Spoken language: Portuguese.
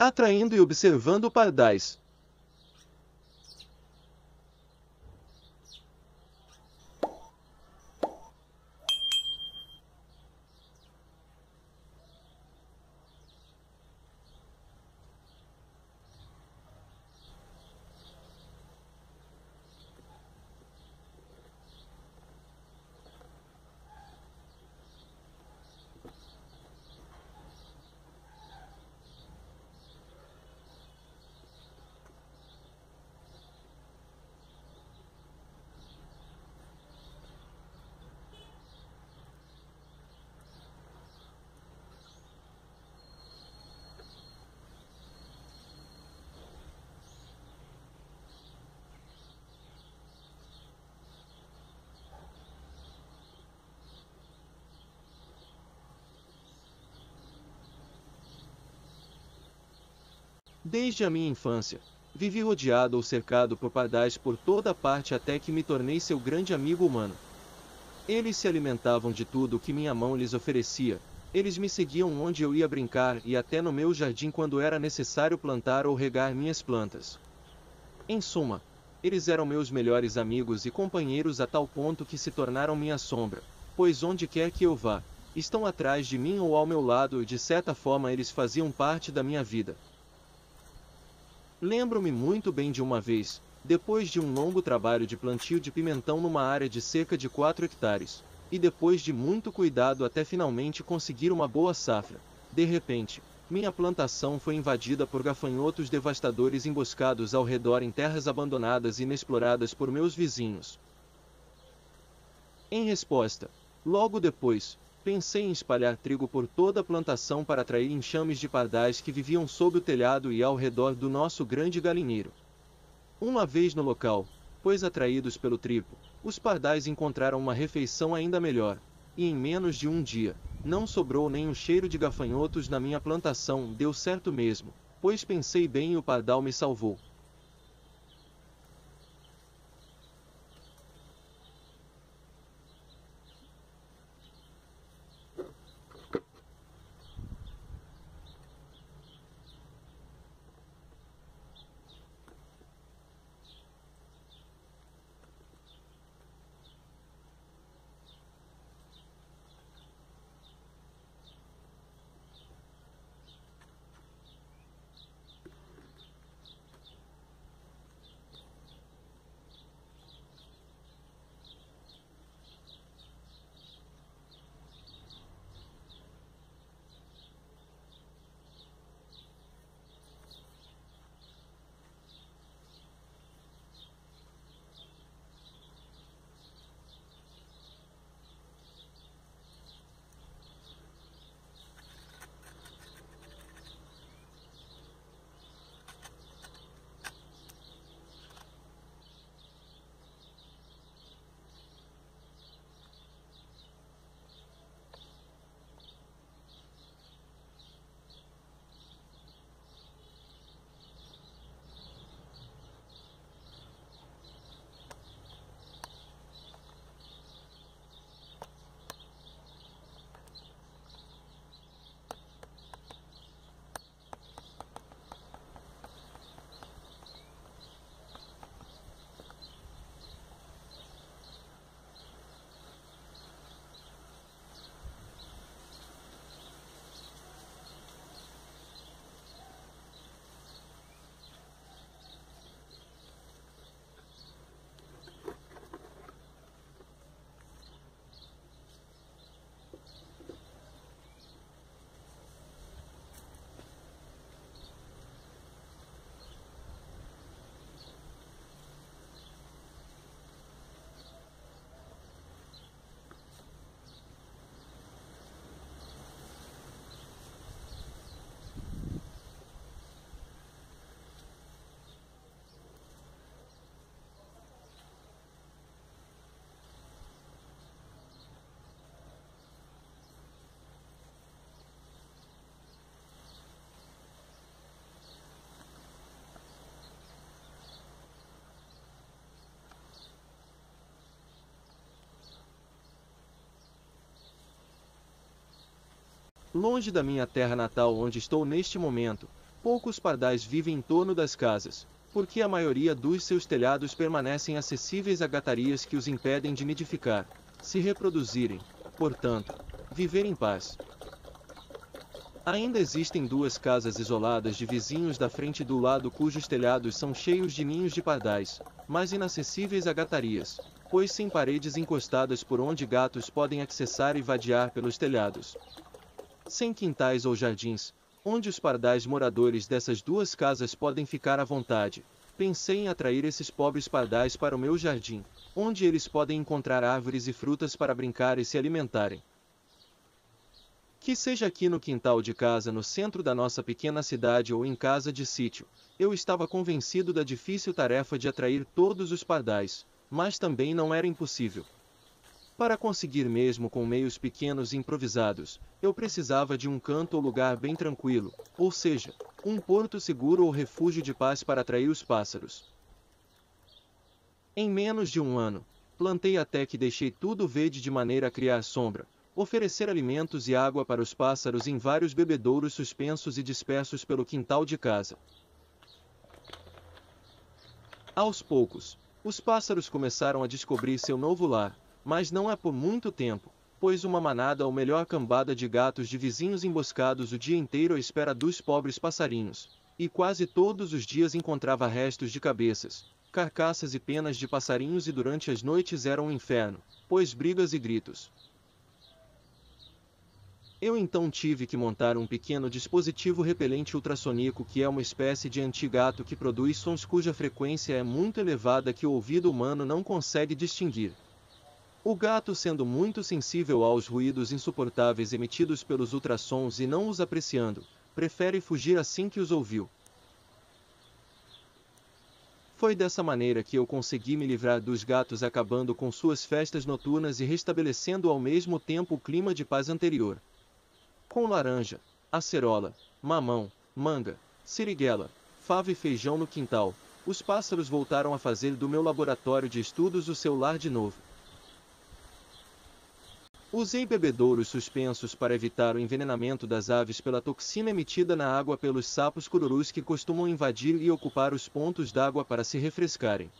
atraindo e observando pardais, Desde a minha infância, vivi rodeado ou cercado por pardais por toda parte até que me tornei seu grande amigo humano. Eles se alimentavam de tudo que minha mão lhes oferecia, eles me seguiam onde eu ia brincar e até no meu jardim quando era necessário plantar ou regar minhas plantas. Em suma, eles eram meus melhores amigos e companheiros a tal ponto que se tornaram minha sombra, pois onde quer que eu vá, estão atrás de mim ou ao meu lado e de certa forma eles faziam parte da minha vida. Lembro-me muito bem de uma vez, depois de um longo trabalho de plantio de pimentão numa área de cerca de 4 hectares, e depois de muito cuidado até finalmente conseguir uma boa safra, de repente, minha plantação foi invadida por gafanhotos devastadores emboscados ao redor em terras abandonadas e inexploradas por meus vizinhos. Em resposta, logo depois, pensei em espalhar trigo por toda a plantação para atrair enxames de pardais que viviam sob o telhado e ao redor do nosso grande galinheiro. Uma vez no local, pois atraídos pelo trigo, os pardais encontraram uma refeição ainda melhor, e em menos de um dia, não sobrou nem um cheiro de gafanhotos na minha plantação, deu certo mesmo, pois pensei bem e o pardal me salvou. Longe da minha terra natal onde estou neste momento, poucos pardais vivem em torno das casas, porque a maioria dos seus telhados permanecem acessíveis a gatarias que os impedem de nidificar, se reproduzirem, portanto, viver em paz. Ainda existem duas casas isoladas de vizinhos da frente do lado cujos telhados são cheios de ninhos de pardais, mas inacessíveis a gatarias, pois sem paredes encostadas por onde gatos podem acessar e vadiar pelos telhados sem quintais ou jardins, onde os pardais moradores dessas duas casas podem ficar à vontade. Pensei em atrair esses pobres pardais para o meu jardim, onde eles podem encontrar árvores e frutas para brincar e se alimentarem. Que seja aqui no quintal de casa no centro da nossa pequena cidade ou em casa de sítio, eu estava convencido da difícil tarefa de atrair todos os pardais, mas também não era impossível. Para conseguir mesmo com meios pequenos e improvisados, eu precisava de um canto ou lugar bem tranquilo, ou seja, um porto seguro ou refúgio de paz para atrair os pássaros. Em menos de um ano, plantei até que deixei tudo verde de maneira a criar sombra, oferecer alimentos e água para os pássaros em vários bebedouros suspensos e dispersos pelo quintal de casa. Aos poucos, os pássaros começaram a descobrir seu novo lar, mas não há por muito tempo, pois uma manada ou melhor cambada de gatos de vizinhos emboscados o dia inteiro à espera dos pobres passarinhos, e quase todos os dias encontrava restos de cabeças, carcaças e penas de passarinhos e durante as noites era um inferno, pois brigas e gritos. Eu então tive que montar um pequeno dispositivo repelente ultrassonico que é uma espécie de antigato que produz sons cuja frequência é muito elevada que o ouvido humano não consegue distinguir. O gato, sendo muito sensível aos ruídos insuportáveis emitidos pelos ultrassons e não os apreciando, prefere fugir assim que os ouviu. Foi dessa maneira que eu consegui me livrar dos gatos, acabando com suas festas noturnas e restabelecendo ao mesmo tempo o clima de paz anterior. Com laranja, acerola, mamão, manga, siriguela, fava e feijão no quintal, os pássaros voltaram a fazer do meu laboratório de estudos o seu lar de novo. Usei bebedouros suspensos para evitar o envenenamento das aves pela toxina emitida na água pelos sapos cururus que costumam invadir e ocupar os pontos d'água para se refrescarem.